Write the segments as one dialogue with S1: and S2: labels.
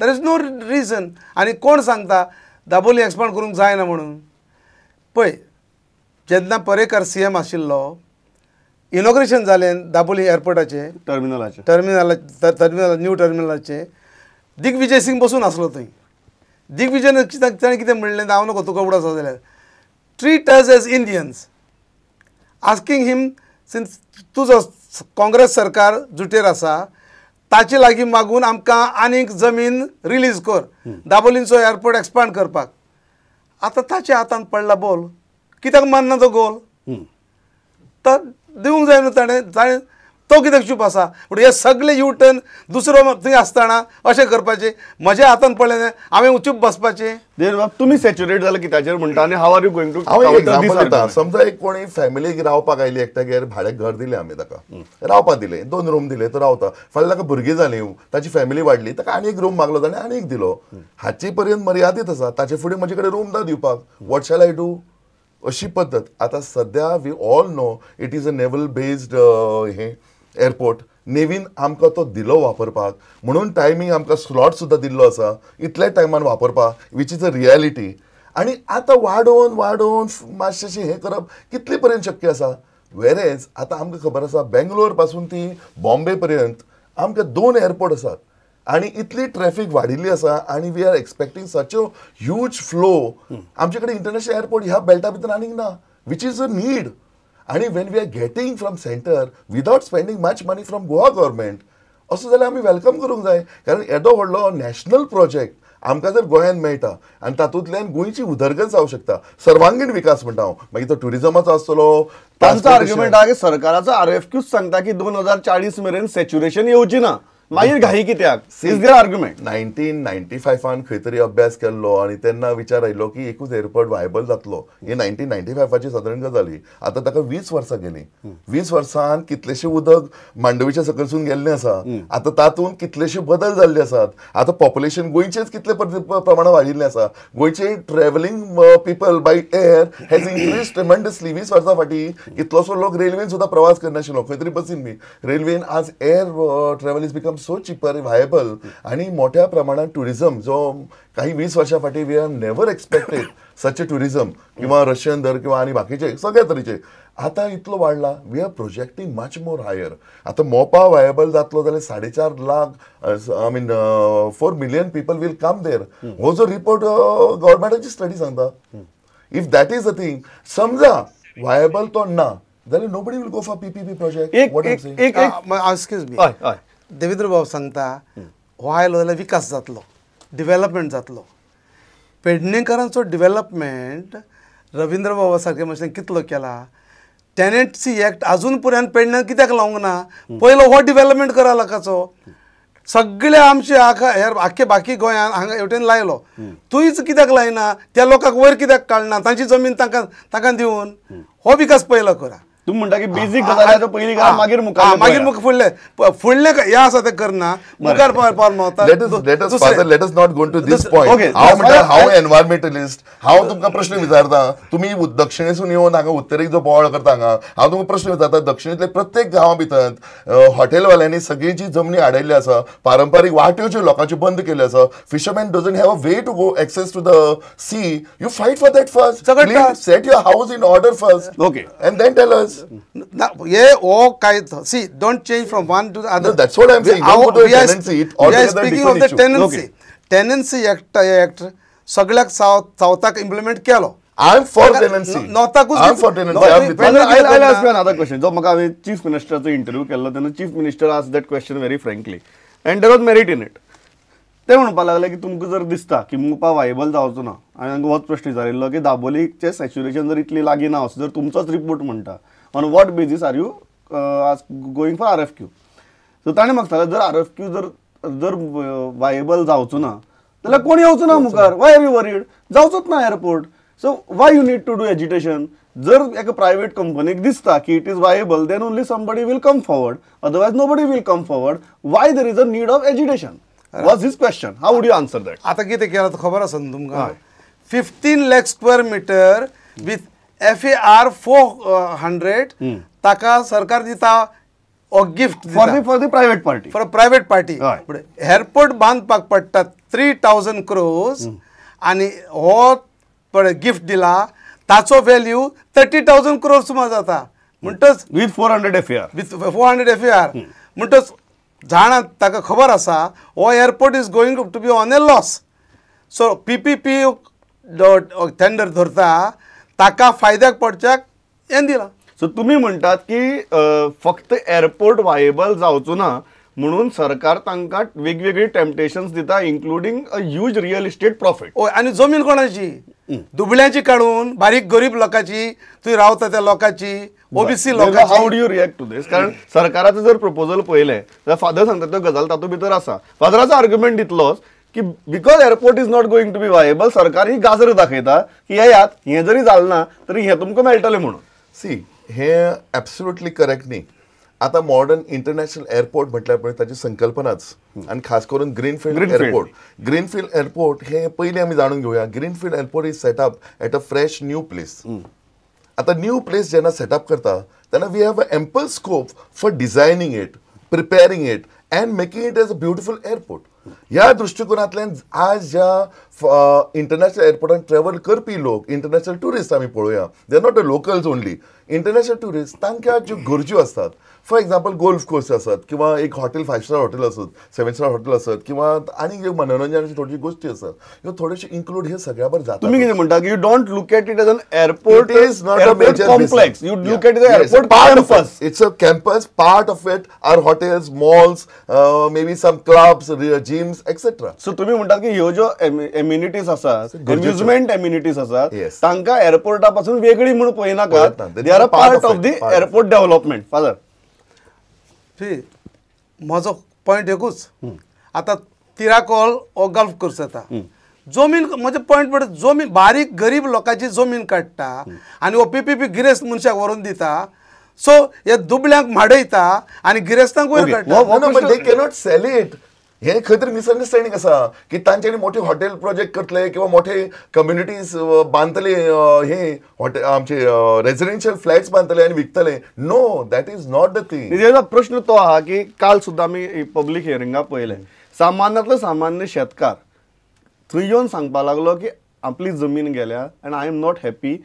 S1: There is no region आणि कोण सांगता दाबोली एक्सपांड करूंक जायना म्हणून पळय जेन्ना परेकर सी एम आशिल्लो इनॉग्रेशन झाले दाबोली एअरपोर्टाचें टर्मिनलाचें टर्मिनला टर्मिनल न्यू टर्मिनलाचें दिग्विजय सिंग बसून आसलो थंय दिग्विजयन ताणें कितें म्हणलें हांव नको तुका उडो आसा जाल्यार treat us as Indians asking him since तुजो काँग्रेस सरकार जुटेर आसा ताचे लागी मागून आमकां आनीक जमीन रिलीज कर दाबोलींचो एअरपोर्ट एक्सपांड करपाक आता ताच्या हातांत पडला बॉल कित्याक मारना तो गोल तर दिवंक जाय न्हू ताणें तो कित्याक चूप आसा म्हणून हे सगळे यू टर्न दुसरो थंय आसताना अशें करपाचे
S2: म्हज्या हातान पडलें हांवें उचूप बसपाचें तुमी सॅच्युरेट जाल्यार कित्याचेर म्हणटा आनी हांव आर यू गोइंग टू हांव एग्जांपल
S3: समजा एक कोणी फॅमिलीक रावपाक आयली एकट्यागेर भाडें घर दिले आमी ताका रावपाक दिलें दोन रूम दिले तो रावता फाल्यां ताका भुरगीं जालीं ताची फॅमिली वाडली ताका आनी एक रूम मागलो ताणें आनी एक दिलो हाचे पर्यंत मर्यादीत आसा ताचे फुडें म्हजे कडेन रूम ना दिवपाक वॉट शॅल आय डू अशी पद्दत आतां सद्या we all know it is a naval based हें एअरपोर्ट नेवीन आमकां तो दिलो वापरपाक म्हणून टायमींग आमकां स्लॉट सुद्दां दिल्लो आसा इतल्या टायमान वापरपाक वीच इज अ रियेलिटी आनी आतां वाडोवन वाडोवन मातशेंशें हें करप कितले पर्यंत शक्य आसा वेरेज आतां आमकां खबर आसा बेंगलोर पासून ती बॉम्बे पर्यंत आमकां दोन एअरपोर्ट आसात आनी इतली ट्रॅफीक वाडिल्ली आसा आनी we are expecting such a huge flow आमचे कडेन इंटरनॅशनल एअरपोर्ट ह्या बेल्टा भितर आनीक ना वीच इज अ नीड आणि when we are getting from centre without spending much money from Goa government असो जाल्यार आमी वेलकम करूंक जाय कारण येदो व्हडलो नॅशनल प्रोजेक्ट आमकां जर गोंयांत मेळटा आनी तातूंतल्यान गोंयची उदरगत जावंक शकता सर्वांगीण विकास म्हणटा हांव मागीर तो ट्युरिजमाचो आसतलो तांचो आर्ग्युमेंट आहा की सरकाराचो आर एफ क्यूच सांगता
S2: की दोन हजार चाळीस मेरेन सॅच्युरेशन येवची ना मागीर घाई कित्याक is there argument
S3: nineteen ninety फायफान खंय तरी अभ्यास केल्लो आनी तेन्ना विचार आयलो की एकूच एअरपोर्ट वायबल जातलो ही नायन्टीन नायन्टी फायफाची सादारण गजाल ही आतां ताका वीस वर्सां गेली वीस वर्सान कितलेशे उदक मांडवीच्या सकलसून गेल्लें आसा आतां तातूंत कितलेशे बदल जाल्ले आसात आतां पॉप्युलेशन गोंयचेच कितले प्रमाणांत वाडिल्लें आसा गोंयचे travelling people by air has increase tremendously वीस वर्सां फाटी कितलोसो लोक रेल्वेन सुद्दां प्रवास करनाशिल्लो खंय तरी बसीन बी रेल्वेन आज air travel is become so cheaper viable आणि मोठ्या प्रमाणात टुरिझम जो काही वीस वर्षा we are never expected such tourism किंवा रशियन दर किंवा आणि बाकीचे सगळे तरेचे आता इतलो वाढला we are projecting much more higher आता मोपा व्हायबल जातलो जाल्यार साडे lakh I mean four million people will come there हो जो रिपोर्ट गव्हर्मेंटाची स्टडी सांगता if that is a thing समजा व्हायबल तो ना जाल्यार nobody will go for PPP project what
S1: Devendra भाव सांगता हो आयलो जाल्यार विकास जातलो डिवेलपमेंट जातलो पेडणेकारांचो डिवेलॉपमेंट रविंद्र बाबा सारके मशीन कितलो केला टॅनेंटसी एक्ट अजून पर्यंत पेडण्या कित्याक लावंक ना पयलो हो डिवेलपमेंट करा लोकांचो सगळे आमचे आखा हे आख्खे बाकी गोंयांत हांगा हेवटेन लायलो तुयच कित्याक लायना त्या लोकांक वयर कित्याक काडना तांची जमीन तांकां तांकां दिवन हो विकास पयलो करा तू म्हणटा की बेजीक गजाल पयलीं करा मागीर मुखार मागीर
S3: मुख फुडलें फुडलें हें आसा तें करना मुखार पार मावता let us let us not go to this point हांव म्हणटा हांव एनवायरमेंटलिस्ट हांव तुमकां प्रश्न विचारता तुमी दक्षिणेसून येवन हांगा उत्तरेक जो बोवाळ करता हांगा हांव तुमकां प्रश्न विचारता दक्षिणेंतले प्रत्येक गांवा भितर हॉटेलवाल्यांनी सगळी जी जमनी आडायल्ली आसा पारंपारीक वाट्यो ज्यो लोकांच्यो बंद केल्यो आसा fisherman doesn't have a way to go access to the sea you fight for that first set your house in order first okay and then tell us ना No, ओ काय सी
S1: kinds. Change from one to from one to the other. No, सावथाक केलो I am for
S2: tenancy नॉर्थाकूच I am for ask question जो म्हाका हांवें चीफ मिनिस्टराचो इंटरव्यू केल्लो तेन्ना chief minister ask that question very frankly and was merit in it ते म्हणपाक लागले की तुमकां जर दिसता की मुपा वायबल जावचो ना हांवें होच प्रश्न विचारिल्लो की दाबोलीचे सॅच्युरेशन जर इतली लागीं ना जर तुमचोच रिपोर्ट म्हणटा on basis are you as going for R F Q so ताणें जर आर एफ क्यू जर जर वायेबल जावचो ना जाल्यार कोण येवचो ना मुखार वाय आर यू वरीड जावचोच ना airport so why you need to do agitation जर एका प्रायव्हेट कंपनीक दिसता की it is viable then only somebody will come forward otherwise nobody will come forward why there is a need of agitation was his question how would you answer that आतां कितें केलां खबर आसा न्हू तुमकां fifteen lakh square metre
S1: with F A R four hundred ताका सरकार दिता ओ gift for the private party for private party airport बांदपाक पडटा थ्री थावजंड क्रोर्स आणि हो पळय गिफ्ट दिला ताचो वेल्यू थर्टी थावजंड क्रोस सुमार जाता म्हणटच with four hundred F R with four hundred F A R म्हणटच जाणा ताका खबर आसा हो airport is going to be on a loss so P P P tender धरता
S2: ताका फायद्याक पडच्याक हें दिलां सो तुम्ही म्हणटात की फक्त एअरपोर्ट वायबल जावचो ना म्हणून सरकार तांकां वेगवेगळी टेम्पटेशन्स दिता including a huge real estate profit हय आनी जमीन कोणाची दुबळ्याची काढून बारीक गरीब लोकांची थंय रावता त्या लोकांची ओबीसी लोकांची how do you react to this कारण सरकाराचं जर प्रपोजल पळयलें जाल्यार फादर सांगता तो गजाल तातूंत भितर आसा फादराचो आर्ग्युमेंट दितलोच की because airport is not going to be viable सरकार ही गाजर दाखयता की यात हें जरी जालें ना
S3: तरी हे तुमकां मेळटलें म्हणून सी हे एब्सोल्युटली करेक्ट न्ही आता मॉडर्न इंटरनॅशनल एअरपोर्ट म्हटल्यार पण ताची संकल्पनाच आणि खास करून ग्रीनफिल्ड एअरपोर्ट ग्रीनफील्ड एअरपोर्ट हे पहिले आम्ही जाणून घेऊया greenfield airport is setup at a fresh new place आता न्यू प्लेस जेव्हा सेटअप करता त्यांना we have a ample scope for designing it preparing it and making it as a beautiful airport या दृष्टिकोनातल्या आज ज्या इंटरनॅशनल एअरपोर्टात ट्रॅव्हल करपी लोक international tourist आमी पळोवया they not a locals only international tourist तांकां ज्यो गरज्यो असतात फॉर एक्झाम्पल गोल्फ कोर्स असत किंवा एक हॉटेल फायव्ह स्टार हॉटेल आसत सेवन स्टार हॉटेल आसत किंवा आनी ज्यो मनोरंजनाच्यो थोड्यो गोश्टी आसात ह्यो थोड्योश्यो इन्क्लूड हे सगळ्या बरोबर जाता तुम्ही
S2: कितें म्हणटा you don't look at it as an airport is not a major complex you look at it airport campus
S3: it's a campus part of it are hotels malls may be some clubs gyms etcetera so तुम्ही
S2: म्हणता की ह्यो ज्यो एम amenities आसात amusement amenities आसात तांका एअरपोर्टा पासून वेगळी म्हणून पळयनाकात they are a part of the airport development father
S1: म्हजो पॉयंट एकूच आता तिराकोल हो गल्फ कोर्स येता जमीन म्हणजे पॉयंट म्हणजे जमीन बारीक गरीब लोकांची जमीन काडटा आनी पी पी गिरेस्त मनशाक व्हरून दिता सो हे दुबल्यांक माडयता
S3: आनी गिरेस्तांक वयर काडटा हे खरी तरी असा की तांच्यानी मोठे हॉटेल प्रोजेक्ट करतले किंवा मोठे कम्युनिटीज बांदतले हे हॉटेल आमचे रेजिडेन्शियल फ्लॅट्स बांदतले आणि विकतले no that is not the thing
S2: प्रश्न तो आहा की काल सुद्धा आमी पब्लिक हिअरिंगा पहिले सामान्यातलं सामान्य शेतकार थंय येवन सांगपाक लागलो की आपली जमीन गेल्या and I am not happy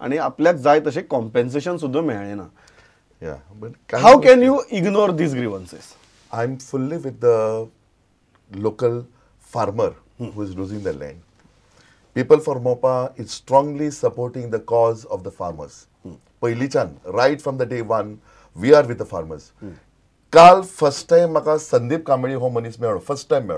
S2: आणि आपल्याक जाय तसे कॉम्पेन्सेशन सुद्धा मेळ्ळें ना how can you ignore these
S3: grievances I am fully with the local farmer hmm. who is losing their land. People for Mopa is strongly supporting the cause of the farmers. Hmm. Chan, right from the day one, we are with the farmers. Call Kal first time maka Sandeep Kamadi home manis first time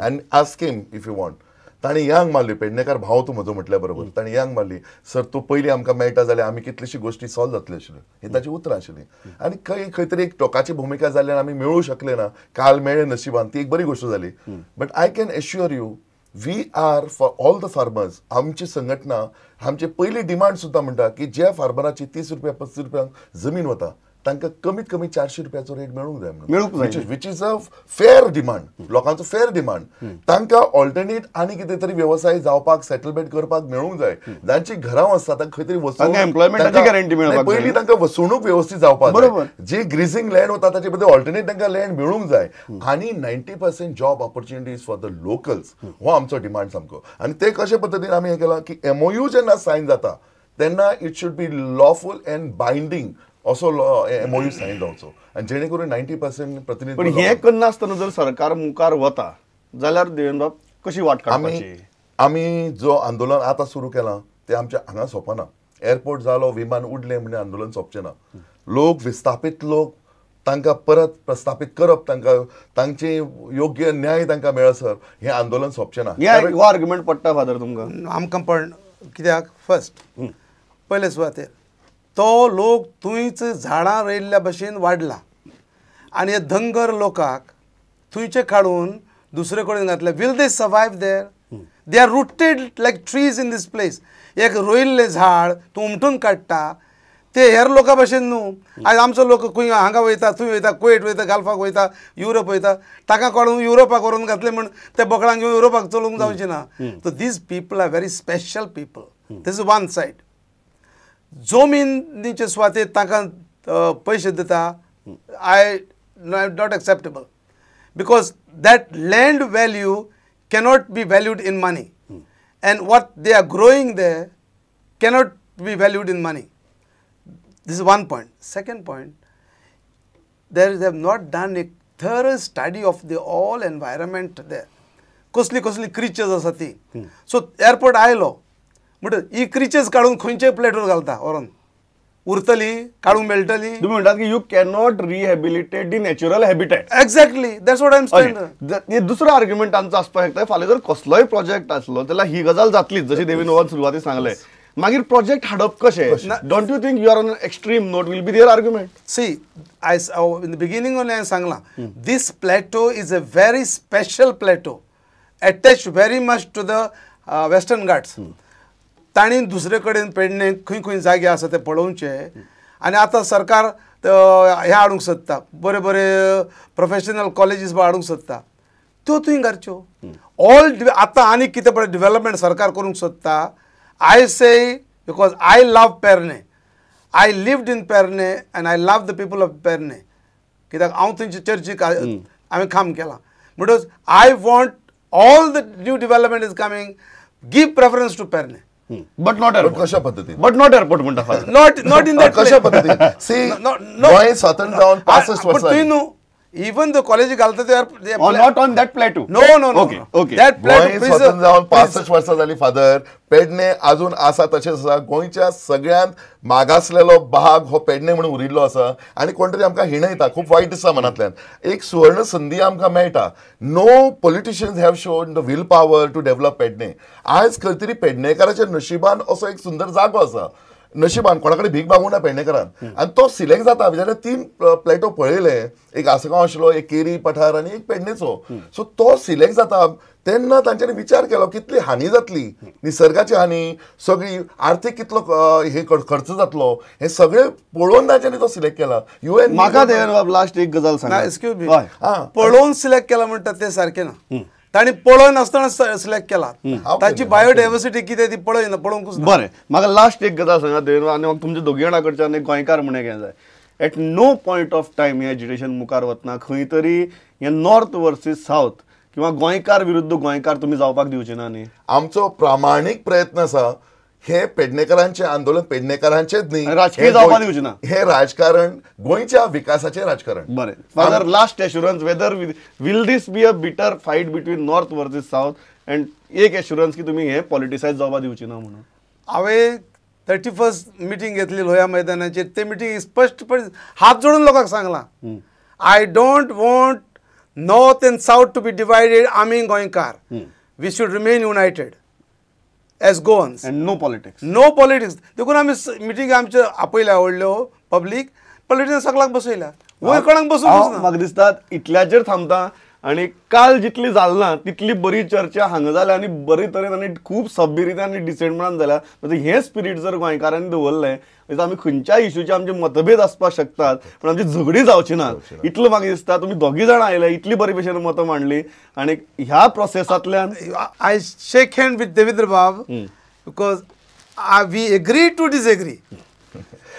S3: And ask him if you want. ताणें यांग मारली पेडणेकार भाव तूं म्हजो म्हटल्या बरोबर ताणें यांग मारली सर तूं पयलीं आमकां मेळटा जाल्यार आमी कितलीशी गोश्टी सॉल्व जातल्यो आशिल्ल्यो ही ताची उतरां आशिल्लीं आनी खंय खंय तरी एक टोकाची भुमिका आणि आमी मेळूं शकले ना काल मेळ्ळे नशिबान ती एक बरी गोश्ट जाली but I can assure you we are for all the farmers आमची संघटना आमची पयली डिमांड सुद्दां म्हणटा की ज्या फार्मराची तीस रुपया पस्तीस रुपयांक जमीन वता तांकां कमीत कमी चारशे रुपयाचो रेट मेळूंक जाय म्हणून which is a fair demand लोकांचो फेअर डिमांड तांकां ऑल्टरनेट आनी कितें तरी वेवसाय जावपाक सेटलमेंट करपाक मेळूंक जाय जांची घरां आसता तांकां खंय तरी वस्तू पयलीं तांकां वसणूक वेवस्थीत जावपाक जी जे लँड वता ताचे बद्दल ऑल्टरनेट तांकां लँड मेळूंक जाय आनी ninety percent job opportunities for the locals हो आमचो डिमांड सामको आनी ते कशे पद्दतीन आमी हे केलां की एमओयू जेन्ना सायन जाता तेन्ना it should be lawful and binding असो एमओयू सायन जावचो आणि जेणे करून नायन्टी पर्सेंट प्रतिनिधी पण हे असताना जर सरकार मुखार वता जाल्यार देवेंद्र
S2: कशी वाट आम्ही
S3: आम्ही जो आंदोलन आता सुरू केला ते आमच्या हांगा सोपना एअरपोर्ट जालो विमान उडले म्हणजे आंदोलन सोपचे ना लोक विस्थापित लोक तांकां परत प्रस्थापीत करप तांकां तांचे योग्य न्याय तांकां मेळसर हे आंदोलन सोपचे ना हो
S1: आर्ग्युमेंट पडटा फादर तुमकां आमकां पण कित्याक फर्स्ट पयले सुवातेर तो लोक थंयच झाडां रोयिल्ल्या भशेन वाडला आनी हे धंगर लोकांक थंयचे काडून दुसरे कडेन घातले will they survive there they are rooted like trees in these place एक रोयिल्लें झाड तूं उमटून काडटा ते हेर लोकां भशेन न्हू आयज आमचो लोक खंय हांगा वयता थंय वयता कोयट वयता गाल्फाक वयता युरोप वयता ताका कोणाक युरोपाक व्हरून घातलें म्हण ते बोकडांक घेवन युरोपाक चलूंक जावचें ना so these people are very special people this is one side जमीनीचे सुवातेर तांकां पयशे दिता I not acceptable because that land value cannot be valued in money and what they are growing they cannot be valued in money This is one point. Second point, there they have not done a thorough study of the all environment there. कसली कसली creatures आसा ती so airport आयलो ही इकरीचेच काढून खंयच्या प्लेटवर
S2: घालता वरून उरतली काडूंक मेळटली तुम्ही म्हणतात की you can not rehabilitate in natural habitat exactly that's what I am दुसरो आर्ग्युमेंट आमचं आसपाक शकता फाल्यां जर कसलोय प्रोजेक्ट असलो त्याला ही गजाल जातलीच जशी देवीन सुरुवातीला सुरुवाती सांगलें मागीर प्रोजेक्ट हाडप कशें don't you think you are on extreme note will be there argument see I in the beginning
S1: हांवें सांगलां this plateau is a very special plateau attach very much to the Western Ghats ताणी दुसरे कडेन पेडणे खंय खंय जागे आसा ते पळोवचे आनी आतां सरकार हे हाडूंक सोदता बरे बरे प्रोफेशनल कॉलेजीस बी हाडूंक सोदता त्यो तुवें घालच्यो ऑल आतां आनीक कितें पळय डिवेलपमेंट सरकार करूंक सोदता I say because I love Pernem I lived in Pernem and I love the people of Pernem कित्याक हांव थंयचे चर्चीक हांवें काम केलां म्हणटकच I want all the new development is coming give preference to Pernem But not airport. But Kasha Paddhati. But not airport, not, not in that Kasha See, no, why Town passes But
S3: Even the college Galata, they are. They are or not on that plateau. No, no, no. Okay, no. okay. जाऊन झाली father Pedne अजून आसा तशेंच आसा गोंयच्या सगळ्यात मागासलेलो भाग हो पेडणे म्हणून उरिल्लो असा आणि कोणतरी तरी आमकां हिणयता खूप वायट दिसता मनांतल्यान एक सुवर्ण संधी आमकां मेळटा no politicians have shown the will power to develop Pernem आज खंय तरी पेडणेकाराच्या नशिबान असो एक सुंदर जागो आसा नशिबान कोणाकडे भीक ना पेडणेकारान आणि तो सिलेक्ट जाता जाल्यार तीन प्लेटो पळयले एक आसगाव आशिल्लो एक केरी पठार आणि एक पेडणेचो सो तो सिलेक्ट जाता तेन्ना तांच्यानी विचार केलो कितली हानी जातली निसर्गाची हानी सगळी आर्थिक कितलो हे खर्च जातलो हे सगळे पळोवन तो सिलेक्ट केला युएन म्हाका लास्ट एक
S1: गजाल सांग पळोवन सिलेक्ट केला म्हणतात ते सारखे ना ताणी पळय नासतना सिलेक्ट केला
S2: ताची बायोडायव्हर्सिटी
S1: किती ती पळयना पळोवंकूच बरें
S2: म्हाका लास्ट एक गजाल सांगा देव आनी तुमच्या दोगी जाणा कडच्यान एक गोंयकार म्हणून हें जाय at no point of time या एज्युकेशन मुखार वतना खंय तरी हें नॉर्थ वर्सीस सावथ किंवा गोंयकार विरुद्ध गोंयकार तुम्ही
S3: जावपाक दिवचे ना न्ही आमचो प्रामाणीक प्रयत्न आसा हे पेडणेकरांचे आंदोलन पेडणेकरांचेच नाही राजकीय योजना हे राजकारण गोयच्या विकासाचे राजकारण बरें
S2: father last assurance whether will this be a bitter fight between north versus south and एक एश्युरन्स की तुम्ही हे पॉलिटिसाइज जावपाक दिवची ना म्हणून हांवें थर्टी फर्स्ट मिटींग घेतली लोया मैदानाचेर ते मिटींग स्पश्टपणे हात जोडून लोकांक सांगला
S1: I don't want north and south to be divided आमी गोंयकार we should remain united as Goans and no politics no politics देखून आमी
S2: मिटींग आमच्यो आपयल्या आवडल्यो पब्लीक पॉलिटिक्स सगळ्यांक बसयल्या वय कोणाक बसून म्हाका दिसतात इतल्याचेर थांबता आणि काल जितली जालना तितली बरी चर्चा हांगा जाल्या आणि बरे तरेन आणि खूप सबबिरीत आणि डिसेंटपणान जाल्या म्हणजे हें स्पिरिट जर गोंयकारांनी दवरलें म्हणजे आम्ही खंयच्याय इशूचे आमचे मतभेद आसपाक शकतात पण आमची झगडी जावची ना इतलं म्हाका दिसता तुम्ही दोगी जाणां आयले इतली बरे भशेन मतं मांडली आणि ह्या प्रोसेसांतल्यान I shake hand with Devendra बाब because we agree to disagree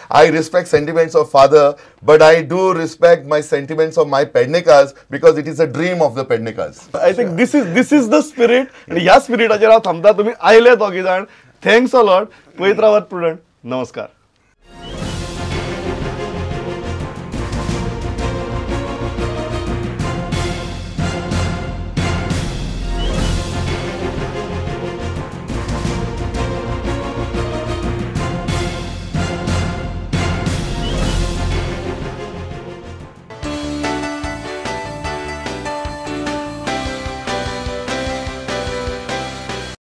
S3: I respect sentiments of father, but I do respect my sentiments of my pednikas because it is a dream of the pednikas. I think this is this is the spirit.
S2: And या spirit, हांव थांबता तुमी आयले दोगी जाण Thanks a lot. पळयत रावात Prudent. Namaskar.